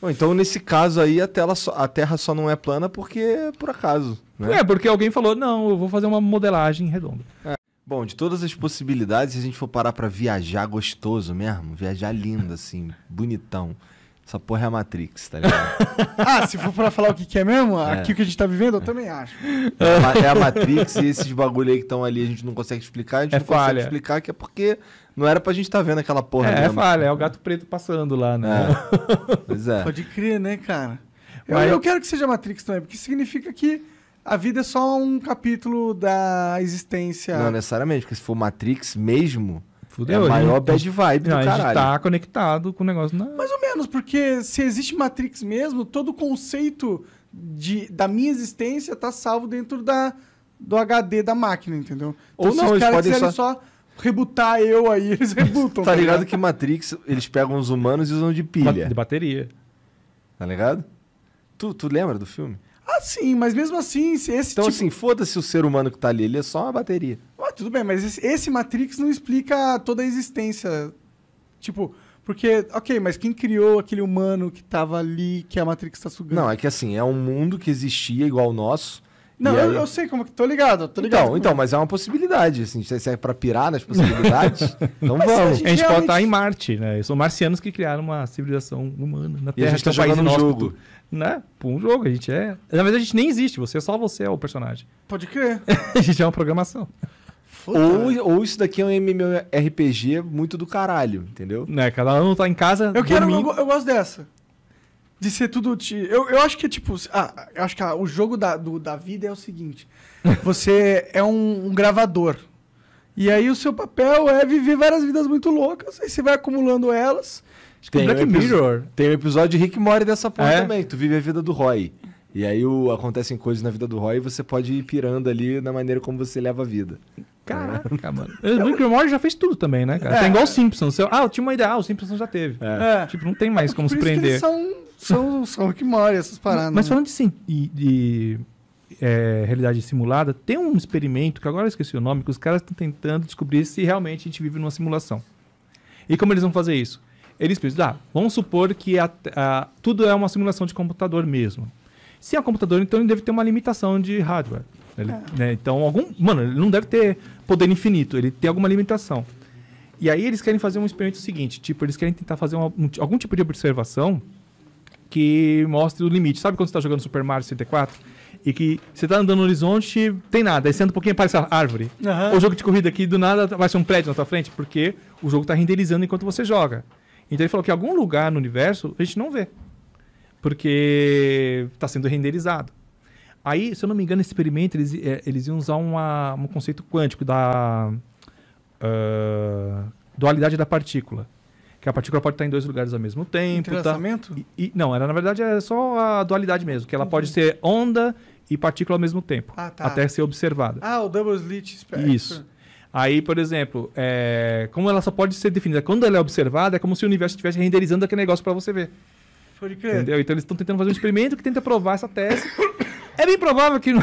Bom, então, nesse caso aí, a, tela só, a Terra só não é plana porque por acaso. Né? É, porque alguém falou, não, eu vou fazer uma modelagem redonda. É. Bom, de todas as possibilidades, se a gente for parar para viajar gostoso mesmo, viajar lindo, assim, bonitão. Essa porra é a Matrix, tá ligado? ah, se for pra falar o que, que é mesmo, é. aqui o que a gente tá vivendo, eu também acho. É a, é a Matrix e esses bagulho aí que estão ali, a gente não consegue explicar, a gente é não falha. consegue explicar que é porque não era pra gente estar tá vendo aquela porra. É, mesmo. é o gato preto passando lá, né? É. Pois é. Pode crer, né, cara? Eu, Mas... eu quero que seja Matrix também, porque significa que a vida é só um capítulo da existência. Não necessariamente, porque se for Matrix mesmo, Fudeu, é a maior bad vibe não, do caralho. A gente tá conectado com o negócio. Não. Né? Mais ou menos, porque se existe Matrix mesmo, todo o conceito de, da minha existência tá salvo dentro da, do HD da máquina, entendeu? Então, ou não, eles podem só... só rebutar eu aí, eles rebutam. tá, tá ligado que Matrix, eles pegam os humanos e usam de pilha. De bateria. Tá ligado? Tu, tu lembra do filme? Ah, sim, mas mesmo assim, esse Então, tipo... assim, foda-se o ser humano que tá ali, ele é só uma bateria. Ah, tudo bem, mas esse, esse Matrix não explica toda a existência. Tipo, porque, ok, mas quem criou aquele humano que tava ali, que a Matrix tá sugando? Não, é que assim, é um mundo que existia igual o nosso, não, eu, aí... eu, sei como que. Tô ligado, tô ligado. Então, então é. mas é uma possibilidade, assim. Se é pra pirar nas possibilidades, então mas vamos. A gente, a gente realmente... pode estar tá em Marte, né? São marcianos que criaram uma civilização humana na Terra. E a gente tá é jogando um jogo. Né? Pô, um jogo, a gente é. Na verdade, a gente nem existe, você é só você é o personagem. Pode crer. a gente é uma programação. Ou, ou isso daqui é um MMORPG muito do caralho, entendeu? Né, cada um tá em casa. Eu quero, eu, eu gosto dessa. De ser tudo. tipo Eu, eu acho que é tipo. Ah, eu acho que ah, o jogo da, do, da vida é o seguinte: você é um, um, gravador. E aí o seu papel é viver várias vidas muito loucas, aí você vai acumulando elas. Acho tipo, que tem um Mirror. Tem um episódio de Rick Mori dessa porra é? também. Tu vive a vida do Roy. E aí o, acontecem coisas na vida do Roy e você pode ir pirando ali na maneira como você leva a vida. Caraca, é. mano. O Rick Mori já fez tudo também, né, cara? É. igual o Simpsons. Ah, eu tinha uma ideia. Ah, o Simpsons já teve. É. Tipo, não tem mais como é se prender. eles são são, são que morrem essas paradas. Mas, né? falando de, sim, de, de é, realidade simulada, tem um experimento, que agora eu esqueci o nome, que os caras estão tentando descobrir se realmente a gente vive numa simulação. E como eles vão fazer isso? Eles pensam, ah, vamos supor que a, a, tudo é uma simulação de computador mesmo. Se é um computador, então ele deve ter uma limitação de hardware. Ele, é. né, então, algum. Mano, ele não deve ter poder infinito, ele tem alguma limitação. E aí eles querem fazer um experimento seguinte: tipo, eles querem tentar fazer uma, um, algum tipo de observação que mostre o limite. Sabe quando você está jogando Super Mario 64? E que você está andando no horizonte, tem nada. Aí você anda um pouquinho aparece a árvore. Uhum. O jogo de corrida aqui, do nada, vai ser um prédio na tua frente, porque o jogo está renderizando enquanto você joga. Então ele falou que algum lugar no universo a gente não vê. Porque está sendo renderizado. Aí, se eu não me engano, nesse experimento, eles, é, eles iam usar uma, um conceito quântico da uh, dualidade da partícula que a partícula pode estar em dois lugares ao mesmo tempo. Tá? Entrelaçamento? Tá? E, e, não, era, é, na verdade é só a dualidade mesmo, que ela uhum. pode ser onda e partícula ao mesmo tempo, ah, tá. até ser observada. Ah, o double slit spectrum. Isso. Aí, por exemplo, é, como ela só pode ser definida quando ela é observada, é como se o universo estivesse renderizando aquele negócio para você ver. Entendeu? Então eles estão tentando fazer um experimento que tenta provar essa tese. É bem provável que não,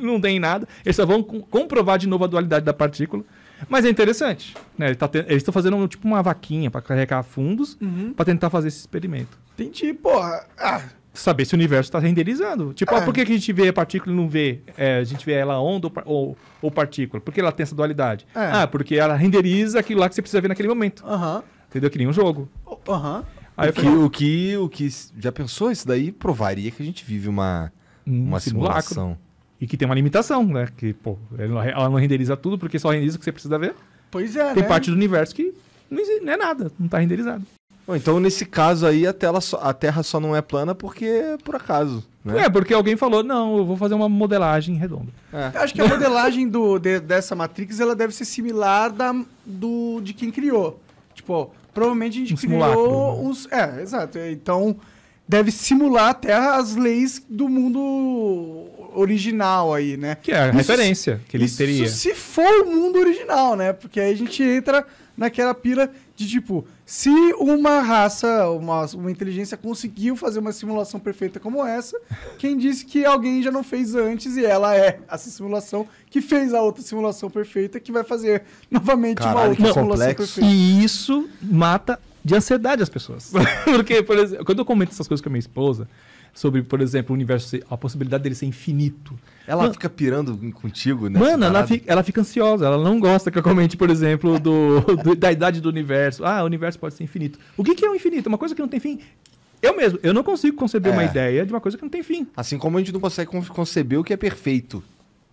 não tem nada. Eles só vão comprovar de novo a dualidade da partícula. Mas é interessante. Né? Ele tá te... Eles estão fazendo tipo uma vaquinha para carregar fundos uhum. para tentar fazer esse experimento. Entendi, porra. Ah. Saber se o universo está renderizando. Tipo, ah. É. por que, que a gente vê a partícula e não vê? É, a gente vê ela onda ou, ou, ou, partícula? Por que ela tem essa dualidade? É. Ah, porque ela renderiza aquilo lá que você precisa ver naquele momento. Uhum. Entendeu? Que nem um jogo. Aham. Uhum. Aí o, que, o, que, o que. Já pensou? Isso daí provaria que a gente vive uma, um uma simulação. E que tem uma limitação, né? Que, pô, ela não renderiza tudo porque só renderiza o que você precisa ver. Pois é. Tem né? parte do universo que não, é nada, não está renderizado. Bom, então, nesse caso aí, a, tela só, a Terra só não é plana porque por acaso. Né? É, porque alguém falou, não, eu vou fazer uma modelagem redonda. É. Eu acho que a modelagem do, de, dessa Matrix ela deve ser similar da, do, de quem criou. Tipo, provavelmente a gente um criou uns. Né? É, exato. Então, deve simular até as leis do mundo original aí, né? Que é a isso, referência que ele isso teria. Se for o mundo original, né? Porque aí a gente entra naquela pira de tipo, se uma raça, uma, uma inteligência conseguiu fazer uma simulação perfeita como essa, quem disse que alguém já não fez antes e ela é essa simulação que fez a outra simulação perfeita que vai fazer novamente Caralho, uma outra simulação complexo. perfeita. E isso mata de ansiedade às pessoas. Porque, por exemplo, quando eu comento essas coisas com a minha esposa, sobre, por exemplo, o universo, a possibilidade dele ser infinito. Ela mano, fica pirando contigo, né? Mano, ela fica, ela fica, ansiosa, ela não gosta que eu comente, por exemplo, do, do, da idade do universo. Ah, o universo pode ser infinito. O que, que é o um infinito? Uma coisa que não tem fim. Eu mesmo, eu não consigo conceber é. uma ideia de uma coisa que não tem fim. Assim como a gente não consegue conceber o que é perfeito.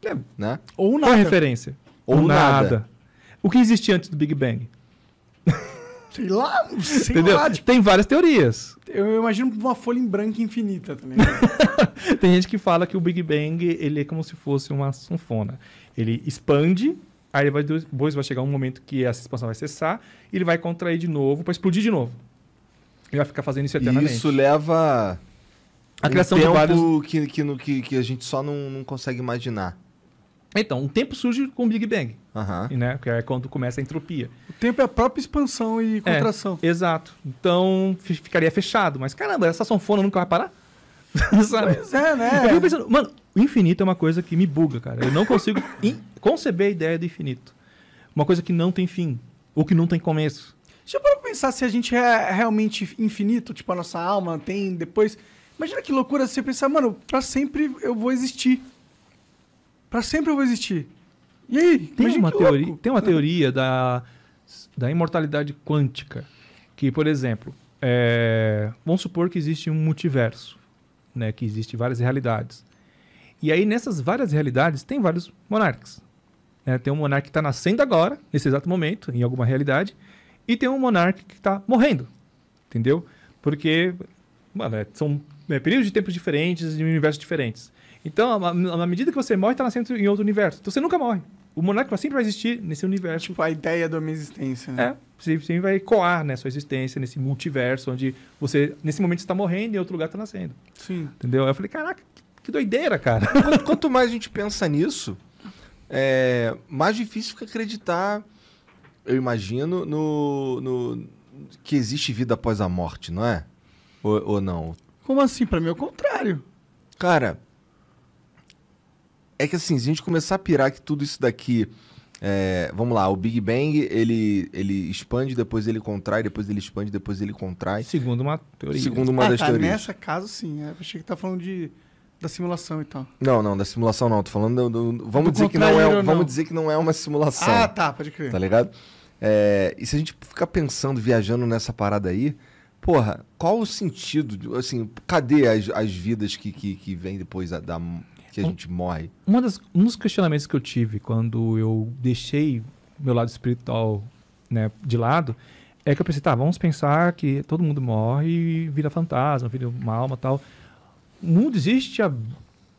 É. Né? Ou nada. Qual referência? Ou, Ou nada. nada. O que existia antes do Big Bang? Sei lá, sei Entendeu? lá. Tipo, Tem várias teorias. eu imagino uma folha em branco infinita também. Tem gente que fala que o Big Bang ele é como se fosse uma sanfona. Ele expande, aí ele vai, depois vai chegar um momento que essa expansão vai cessar, e ele vai contrair de novo para explodir de novo. Ele vai ficar fazendo isso eternamente. Isso leva a criação um tempo de vários que, que- que a gente só não, não consegue imaginar. Então, o tempo surge com o Big Bang, né? Que é quando começa a entropia. O tempo é a própria expansão e é, contração. É, exato. Então, ficaria fechado. Mas, caramba, essa sanfona nunca vai parar? Sabe? Pois é, né? Eu fico pensando, mano, o infinito é uma coisa que me buga, cara. Eu não consigo conceber a ideia do infinito. Uma coisa que não tem fim, ou que não tem começo. Já para pensar se a gente é realmente infinito, tipo, a nossa alma tem depois... Imagina que loucura você pensar, mano, para sempre eu vou existir. Para sempre eu vou existir. E aí? Tem uma, teoria, louco. tem uma teoria da, da imortalidade quântica. Que, por exemplo, é, vamos supor que existe um multiverso, né, que existe várias realidades. E aí, nessas várias realidades, tem vários monarcas. Né? tem um monarca que está nascendo agora, nesse exato momento, em alguma realidade, e tem um monarca que está morrendo. Entendeu? Porque mano, é, são né, períodos de tempos diferentes, de universos diferentes. Então, na medida que você morre, está nascendo em outro universo. Então, você nunca morre. O Monarca sempre vai existir nesse universo. Tipo, a ideia da minha existência, né? É. Você sempre vai ecoar né, sua existência nesse multiverso, onde você, nesse momento, está morrendo e em outro lugar está nascendo. Sim. Entendeu? Eu falei, caraca, que doideira, cara. Quanto, quanto mais a gente pensa nisso, é, mais difícil fica acreditar, eu imagino, no, no que existe vida após a morte, não é? Ou, ou não? Como assim? Para mim é o contrário. Cara, é que assim, se a gente começar a pirar que tudo isso daqui. É, vamos lá, o Big Bang ele, ele expande, depois ele contrai, depois ele expande, depois ele contrai. Segundo uma teoria. Segundo uma ah, das tá, teorias. Nessa caso, sim. É, achei que tá falando de, da simulação e então. tal. Não, não, da simulação não. Tô falando do, do, vamos do dizer que não é, não. vamos dizer que não é uma simulação. Ah, tá, pode crer. Tá ligado? É, e se a gente ficar pensando, viajando nessa parada aí, porra, qual o sentido? Assim, cadê as, as vidas que, que, que vem depois da que a um, gente morre. Uma das, um dos questionamentos que eu tive quando eu deixei meu lado espiritual né, de lado é que eu pensei, tá, vamos pensar que todo mundo morre e vira fantasma, vira uma alma tal. O mundo existe há.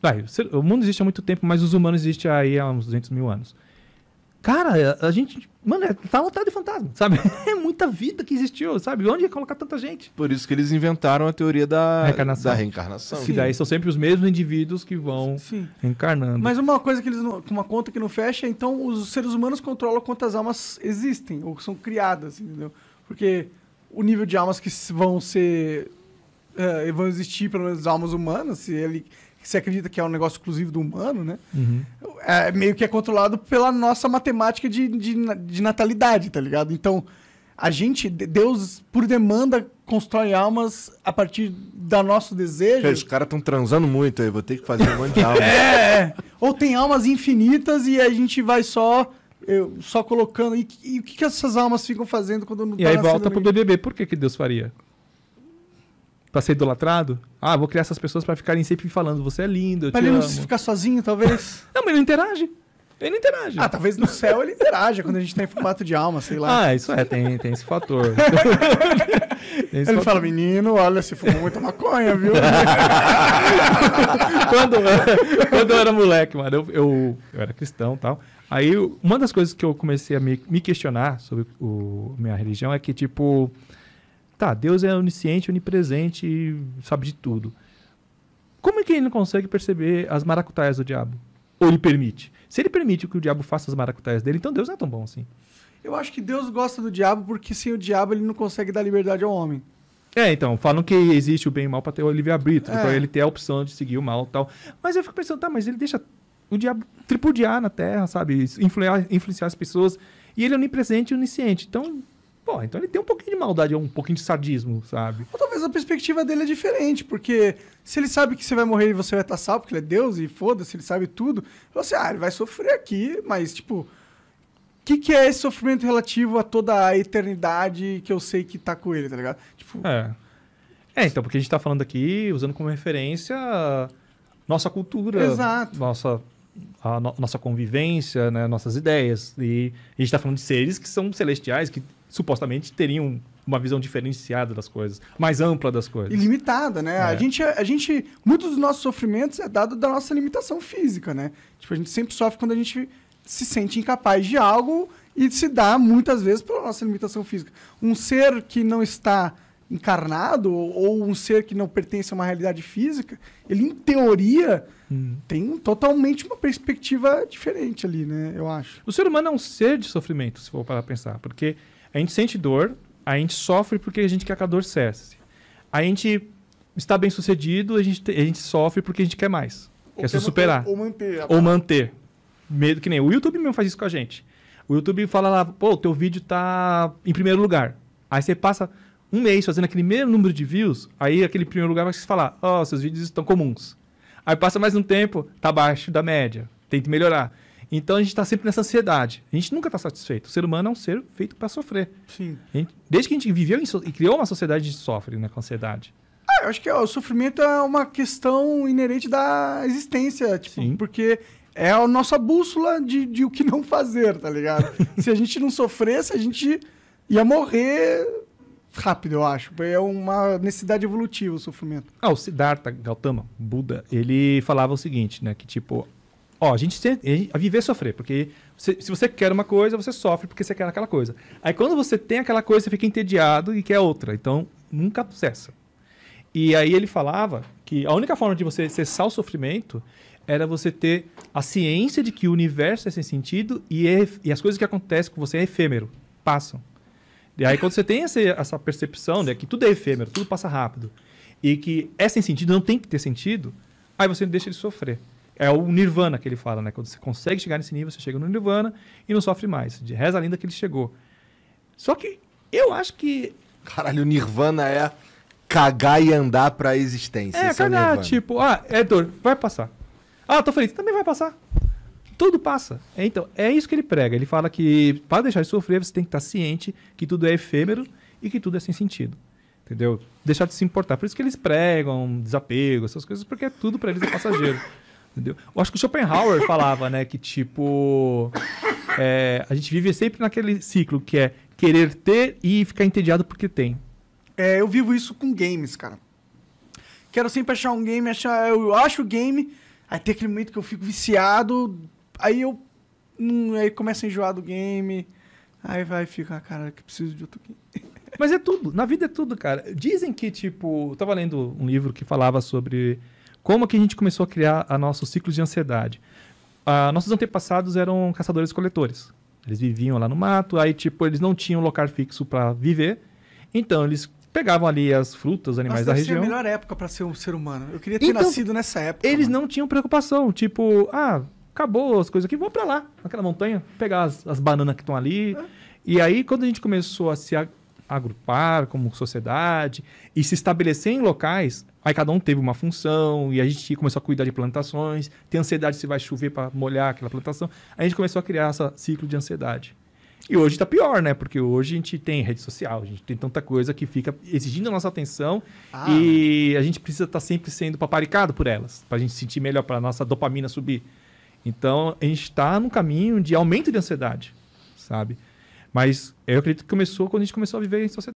Vai, o mundo existe há muito tempo, mas os humanos existem aí há uns 200 mil anos. Cara, a gente. Mano, é, tá lotado de fantasma, sabe? É muita vida que existiu, sabe? Onde ia colocar tanta gente? Por isso que eles inventaram a teoria da reencarnação. Da reencarnação. Que daí são sempre os mesmos indivíduos que vão Sim. reencarnando. Mas uma coisa que eles. Não, uma conta que não fecha, então os seres humanos controlam quantas almas existem ou são criadas, entendeu? Porque o nível de almas que vão ser. É, vão existir, pelo menos almas humanas, se ele você acredita que é um negócio exclusivo do humano, né? Uhum. É, meio que é controlado pela nossa matemática de, de, de natalidade, tá ligado? Então, a gente, Deus, por demanda, constrói almas a partir da nosso desejo. os caras estão transando muito aí, vou ter que fazer um monte de almas. é, é, ou tem almas infinitas e a gente vai só eu, só colocando. E, e o que, que essas almas ficam fazendo quando não E tá aí volta ninguém? pro BBB, por que, que Deus faria? para ser idolatrado? Ah, vou criar essas pessoas para ficarem sempre falando, você é lindo, eu Mas te ele amo. não ficar sozinho, talvez? não, mas ele não interage. Ele não interage. Ah, talvez no céu ele interaja quando a gente tá em formato de alma, sei lá. Ah, isso é, tem, tem esse fator. tem esse ele fator. fala, menino, olha, se fumou muita maconha, viu? quando, quando eu era moleque, mano, eu, eu, eu era cristão e tal. Aí, uma das coisas que eu comecei a me, me questionar sobre o, minha religião é que, tipo, Tá, Deus é onisciente, onipresente e sabe de tudo. Como é que ele não consegue perceber as maracutaias do diabo? Ou ele permite? Se ele permite que o diabo faça as maracutaias dele, então Deus não é tão bom assim. Eu acho que Deus gosta do diabo porque sem o diabo ele não consegue dar liberdade ao homem. É, então, falam que existe o bem e o mal para ter o livre-arbítrio, é. para ele ter a opção de seguir o mal e tal. Mas eu fico pensando, tá, mas ele deixa o diabo tripudiar na terra, sabe? Influar, influenciar as pessoas. E ele é onipresente e onisciente. Então, Pô, então ele tem um pouquinho de maldade, um pouquinho de sadismo, sabe? Ou talvez a perspectiva dele é diferente, porque se ele sabe que você vai morrer e você vai estar salvo, porque ele é Deus e foda-se, ele sabe tudo, você, assim, ah, ele vai sofrer aqui, mas, tipo, o que, que é esse sofrimento relativo a toda a eternidade que eu sei que tá com ele, tá ligado? Tipo. É. É, então, porque a gente tá falando aqui, usando como referência nossa cultura. Exato. Nossa a no nossa convivência, né, nossas ideias. E a gente está falando de seres que são celestiais, que supostamente teriam uma visão diferenciada das coisas, mais ampla das coisas. Ilimitada, limitada, né? É. A, gente, é, a gente. Muitos dos nossos sofrimentos é dado da nossa limitação física, né? Tipo, a gente sempre sofre quando a gente se sente incapaz de algo e se dá muitas vezes pela nossa limitação física. Um ser que não está encarnado ou um ser que não pertence a uma realidade física, ele em teoria hum. tem totalmente uma perspectiva diferente ali, né? Eu acho. O ser humano é um ser de sofrimento, se for para pensar, porque a gente sente dor, a gente sofre porque a gente quer que a dor cesse. A gente está bem sucedido, a gente, a gente sofre porque a gente quer mais. É ou quer se superar. Ou manter. Ou manter. Medo que nem. O YouTube mesmo faz isso com a gente. O YouTube fala lá, pô, teu vídeo tá em primeiro lugar. Aí você passa um mês fazendo aquele mesmo número de views, aí aquele primeiro lugar vai se falar, ó, oh, seus vídeos estão comuns. Aí passa mais um tempo, tá abaixo da média, tenta melhorar. Então a gente está sempre nessa ansiedade. A gente nunca está satisfeito. O ser humano é um ser feito para sofrer. Sim. Gente, desde que a gente viveu so e criou uma sociedade, a gente sofre né, com ansiedade. Ah, eu acho que ó, o sofrimento é uma questão inerente da existência. Tipo, Sim. Porque é a nossa bússola de, de o que não fazer, tá ligado? se a gente não sofresse, a gente ia morrer rápido, eu acho. É uma necessidade evolutiva o sofrimento. Ah, o Siddhartha Gautama, Buda, ele falava o seguinte, né? Que tipo, Ó, a gente tem a viver é sofrer, porque se, se, você quer uma coisa, você sofre porque você quer aquela coisa. Aí quando você tem aquela coisa, você fica entediado e quer outra. Então, nunca cessa. E aí ele falava que a única forma de você cessar o sofrimento era você ter a ciência de que o universo é sem sentido e, é, e as coisas que acontecem com você é efêmero, passam. E aí quando você tem essa, essa percepção de que tudo é efêmero, tudo passa rápido, e que é sem sentido, não tem que ter sentido, aí você deixa ele sofrer é o nirvana que ele fala, né? Quando você consegue chegar nesse nível, você chega no nirvana e não sofre mais. De reza linda que ele chegou. Só que eu acho que. Caralho, o nirvana é cagar e andar pra existência. É, Esse é cagar, é tipo, ah, é dor, vai passar. Ah, tô feliz, também vai passar. Tudo passa. É, então, é isso que ele prega. Ele fala que para deixar de sofrer, você tem que estar tá ciente que tudo é efêmero e que tudo é sem sentido. Entendeu? Deixar de se importar. Por isso que eles pregam desapego, essas coisas, porque é tudo para eles é passageiro. Entendeu? Eu acho que o Schopenhauer falava, né, que tipo. É, a gente vive sempre naquele ciclo que é querer ter e ficar entediado porque tem. É, eu vivo isso com games, cara. Quero sempre achar um game, achar, eu acho o game, aí tem aquele momento que eu fico viciado, aí eu hum, aí começa a enjoar do game, aí vai ficar, cara, que preciso de outro game. Mas é tudo, na vida é tudo, cara. Dizem que tipo, eu tava lendo um livro que falava sobre como que a gente começou a criar a nossos ciclos de ansiedade? Ah, nossos antepassados eram caçadores-coletores. Eles viviam lá no mato, aí tipo, eles não tinham local fixo para viver. Então, eles pegavam ali as frutas, os animais Nossa, da região. seria a melhor época para ser um ser humano. Eu queria ter então, nascido nessa época. Eles mano. não tinham preocupação, tipo, ah, acabou as coisas aqui, vou para lá, naquela montanha, pegar as, as bananas que estão ali. É. E aí, quando a gente começou a se agrupar como sociedade e se estabelecer em locais. Aí cada um teve uma função e a gente começou a cuidar de plantações. Tem ansiedade se vai chover para molhar aquela plantação. A gente começou a criar esse ciclo de ansiedade. E hoje está pior, né? Porque hoje a gente tem rede social, a gente tem tanta coisa que fica exigindo a nossa atenção ah. e né? a gente precisa estar tá sempre sendo paparicado por elas, para a gente sentir melhor, para a nossa dopamina subir. Então a gente está num caminho de aumento de ansiedade, sabe? Mas eu acredito que começou quando a gente começou a viver em sociedade.